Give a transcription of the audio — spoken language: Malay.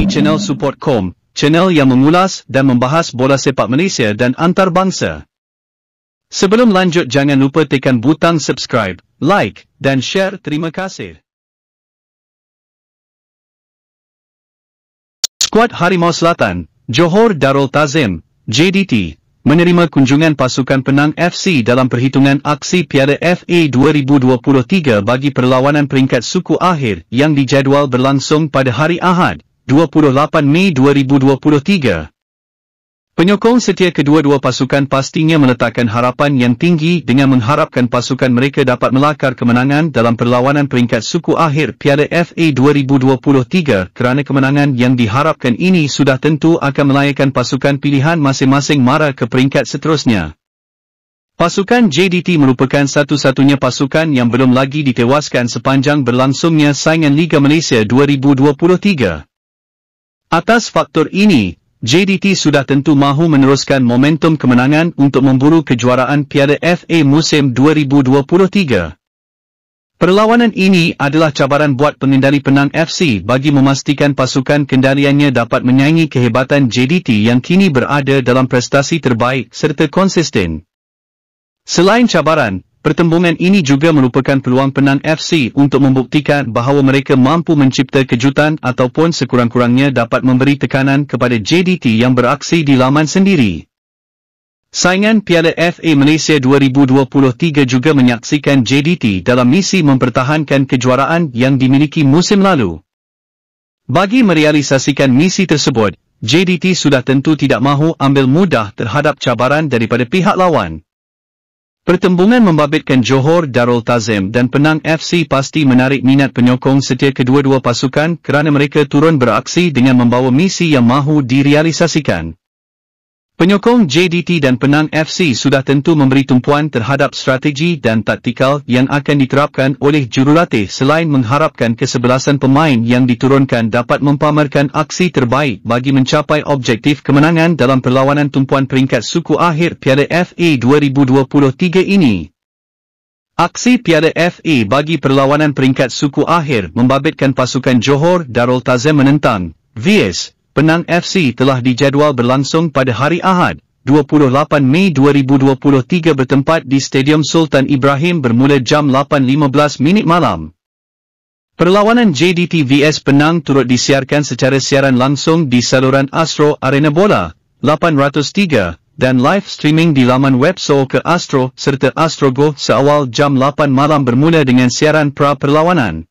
di channel support.com, channel yang mengulas dan membahas bola sepak Malaysia dan antarabangsa. Sebelum lanjut jangan lupa tekan butang subscribe, like dan share. Terima kasih. Skuad Harimau Selatan, Johor Darul Tazim, JDT, menerima kunjungan pasukan penang FC dalam perhitungan aksi Piala FA 2023 bagi perlawanan peringkat suku akhir yang dijadual berlangsung pada hari Ahad, 28 Mei 2023. Penyokong setia kedua-dua pasukan pastinya meletakkan harapan yang tinggi dengan mengharapkan pasukan mereka dapat melakar kemenangan dalam perlawanan peringkat suku akhir Piala FA 2023 kerana kemenangan yang diharapkan ini sudah tentu akan melayakkan pasukan pilihan masing-masing mara ke peringkat seterusnya. Pasukan JDT merupakan satu-satunya pasukan yang belum lagi ditewaskan sepanjang berlangsungnya saingan Liga Malaysia 2023. Atas faktor ini, JDT sudah tentu mahu meneruskan momentum kemenangan untuk memburu kejuaraan Piala FA musim 2023. Perlawanan ini adalah cabaran buat pengendali penang FC bagi memastikan pasukan kendaliannya dapat menyaingi kehebatan JDT yang kini berada dalam prestasi terbaik serta konsisten. Selain cabaran, pertembungan ini juga merupakan peluang penan FC untuk membuktikan bahawa mereka mampu mencipta kejutan ataupun sekurang-kurangnya dapat memberi tekanan kepada JDT yang beraksi di laman sendiri. Saingan Piala FA Malaysia 2023 juga menyaksikan JDT dalam misi mempertahankan kejuaraan yang dimiliki musim lalu. Bagi merealisasikan misi tersebut, JDT sudah tentu tidak mahu ambil mudah terhadap cabaran daripada pihak lawan. Pertembungan membabitkan Johor Darul Tazim dan Penang FC pasti menarik minat penyokong setia kedua-dua pasukan kerana mereka turun beraksi dengan membawa misi yang mahu direalisasikan. Penyokong JDT dan penang FC sudah tentu memberi tumpuan terhadap strategi dan taktikal yang akan diterapkan oleh jurulatih selain mengharapkan kesebelasan pemain yang diturunkan dapat mempamerkan aksi terbaik bagi mencapai objektif kemenangan dalam perlawanan tumpuan peringkat suku akhir Piala FA 2023 ini. Aksi Piala FA bagi perlawanan peringkat suku akhir membabitkan pasukan Johor Darul Tazim menentang, VS, Penang FC telah dijadual berlangsung pada hari Ahad, 28 Mei 2023 bertempat di Stadium Sultan Ibrahim bermula jam 8.15 minit malam. Perlawanan JDT vs Penang turut disiarkan secara siaran langsung di saluran Astro Arena Bola, 803, dan live streaming di laman web Seoul ke Astro serta Astro Go seawal jam 8 malam bermula dengan siaran pra-perlawanan.